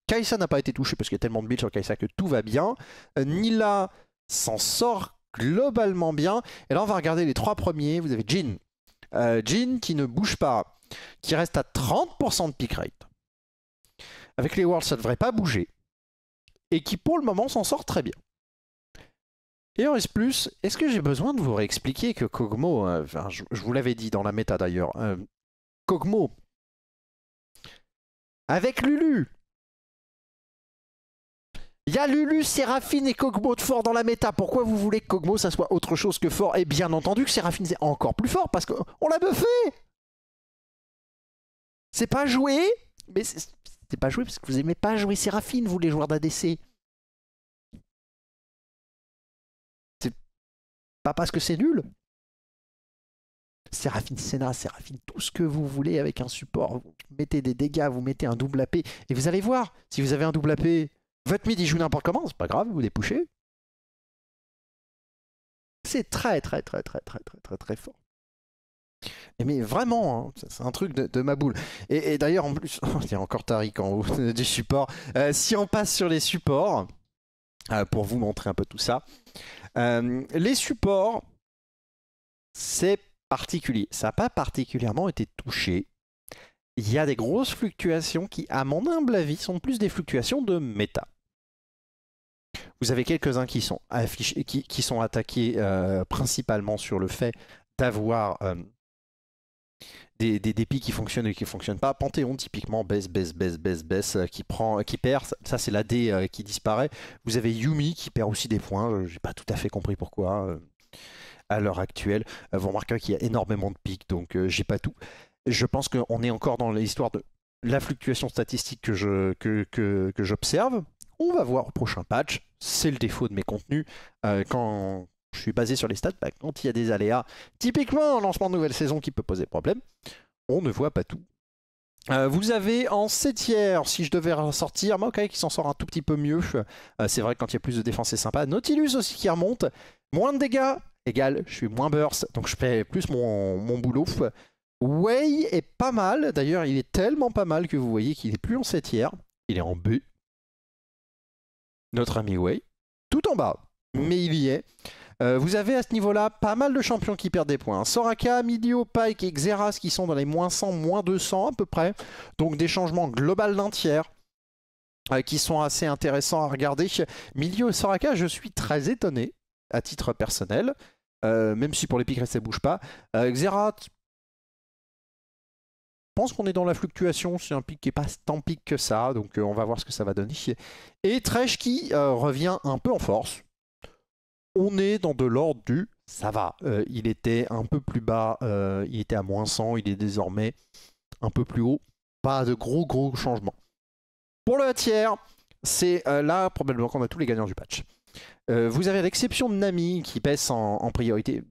Kaisa n'a pas été touchée parce qu'il y a tellement de builds sur Kaisa que tout va bien. Euh, Nila s'en sort globalement bien. Et là, on va regarder les trois premiers. Vous avez Jin. Euh, Jin qui ne bouge pas, qui reste à 30% de pick rate. Avec les Worlds, ça ne devrait pas bouger. Et qui, pour le moment, s'en sort très bien. Et plus, est-ce que j'ai besoin de vous réexpliquer que Kogmo, euh, enfin, je, vous l'avais dit dans la méta d'ailleurs, Cogmo euh, Kogmo, avec Lulu, il y a Lulu, Séraphine et Kogmo de fort dans la méta. Pourquoi vous voulez que Kogmo, ça soit autre chose que fort Et bien entendu que Séraphine, c'est encore plus fort parce qu'on l'a buffé C'est pas joué, mais c'est pas joué parce que vous aimez pas jouer Séraphine, vous les joueurs d'ADC. Pas parce que c'est nul. Séraphine c'est Séraphine, tout ce que vous voulez avec un support. Vous mettez des dégâts, vous mettez un double AP. Et vous allez voir, si vous avez un double AP, votre midi il joue n'importe comment, c'est pas grave, vous les poussez. C'est très, très, très, très, très, très, très, très fort. mais vraiment, hein, c'est un truc de, ma boule. Et, d'ailleurs, en plus, (laughs) oh, il y a encore Tariq en haut (laughs) du support. Euh, si on passe sur les supports. Euh, pour vous montrer un peu tout ça. Euh, les supports, c'est particulier. Ça n'a pas particulièrement été touché. Il y a des grosses fluctuations qui, à mon humble avis, sont plus des fluctuations de méta. Vous avez quelques-uns qui sont affichés, qui, sont attaqués euh, principalement sur le fait d'avoir des, des, pics qui fonctionnent et qui ne fonctionnent pas. Panthéon, typiquement, baisse, baisse, baisse, baisse, baisse, euh, qui, prend, euh, qui perd. Ça, c'est la D euh, qui disparaît. Vous avez Yumi qui perd aussi des points. J'ai pas tout à fait compris pourquoi hein, à l'heure actuelle. Vous remarquerez qu'il y a énormément de pics, donc j'ai pas tout. Je pense qu'on est encore dans l'histoire de la fluctuation statistique que j'observe. Que, on va voir au prochain patch. C'est le défaut de mes contenus. quand, je suis basé sur les stats, bah, quand il y a des aléas, typiquement un lancement de nouvelle saison qui peut poser problème, on ne voit pas tout. Euh, vous avez en 7 tiers, si je devais ressortir, Mokai qui s'en sort un tout petit peu mieux. Euh, c'est vrai que quand il y a plus de défense, c'est sympa. Nautilus aussi qui remonte. Moins de dégâts, égal, je suis moins burst, donc je fais plus mon, boulot. Way est pas mal, d'ailleurs il est tellement pas mal que vous voyez qu'il est plus en 7 tiers, il est en B. Notre ami Wei, tout en bas, mais il y est. Euh, vous avez à ce niveau-là pas mal de champions qui perdent des points. Soraka, Milio, Pike et Xeras qui sont dans les moins 100, moins 200 à peu près. Donc des changements globaux d'un tiers euh, qui sont assez intéressants à regarder. Milio et Soraka, je suis très étonné à titre personnel. Euh, même si pour les pics ça bouge pas. Xerath, je pense qu'on est dans la fluctuation. C'est un pic qui n'est pas tant pic que ça. Donc on va voir ce que ça va donner. Et Tresh qui revient un peu en force on est dans de l'ordre du ça va. Euh, il était un peu plus bas, euh, il était à moins 100, il est désormais un peu plus haut. Pas de gros gros changements. Pour le tiers, c'est euh, là probablement qu'on a tous les gagnants du patch. vous avez l'exception de Nami qui baisse en, priorité.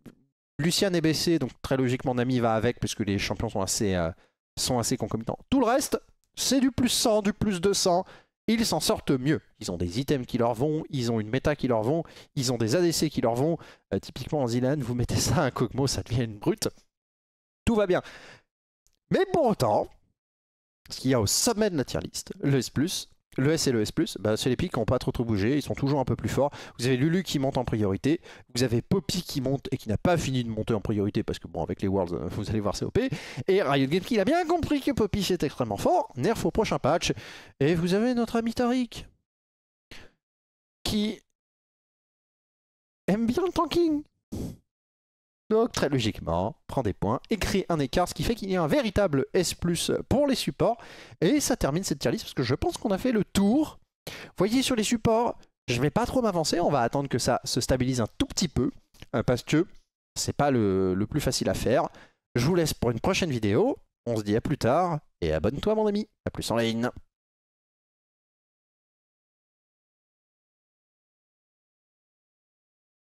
Lucian est baissé, donc très logiquement Nami va avec puisque les champions sont assez, sont assez concomitants. Tout le reste, c'est du plus 100, du plus 200 ils s'en sortent mieux. Ils ont des items qui leur vont, ils ont une méta qui leur vont, ils ont des ADC qui leur vont. Euh, typiquement en Zilan, vous mettez ça à un Kog'Maw, ça devient une brute. Tout va bien. Mais pour autant, ce qu'il y a au sommet de la tier list, le S+, le S et le S+, bah, c'est les pics qui n'ont pas trop trop bougé, ils sont toujours un peu plus forts. Vous avez Lulu qui monte en priorité, vous avez Poppy qui monte et qui n'a pas fini de monter en priorité parce que bon, avec les Worlds, euh, vous allez voir c'est OP. Et Riot Games qui a bien compris que Poppy c'est extrêmement fort, nerf au prochain patch. Et vous avez notre ami Tarik, qui aime bien le tanking. Donc très logiquement, prend des points, crée un écart, ce qui fait qu'il y a un véritable S ⁇ pour les supports. Et ça termine cette tier parce que je pense qu'on a fait le tour. Voyez sur les supports, je ne vais pas trop m'avancer, on va attendre que ça se stabilise un tout petit peu, euh, parce que c'est pas le, le plus facile à faire. Je vous laisse pour une prochaine vidéo, on se dit à plus tard, et abonne-toi mon ami, à plus en ligne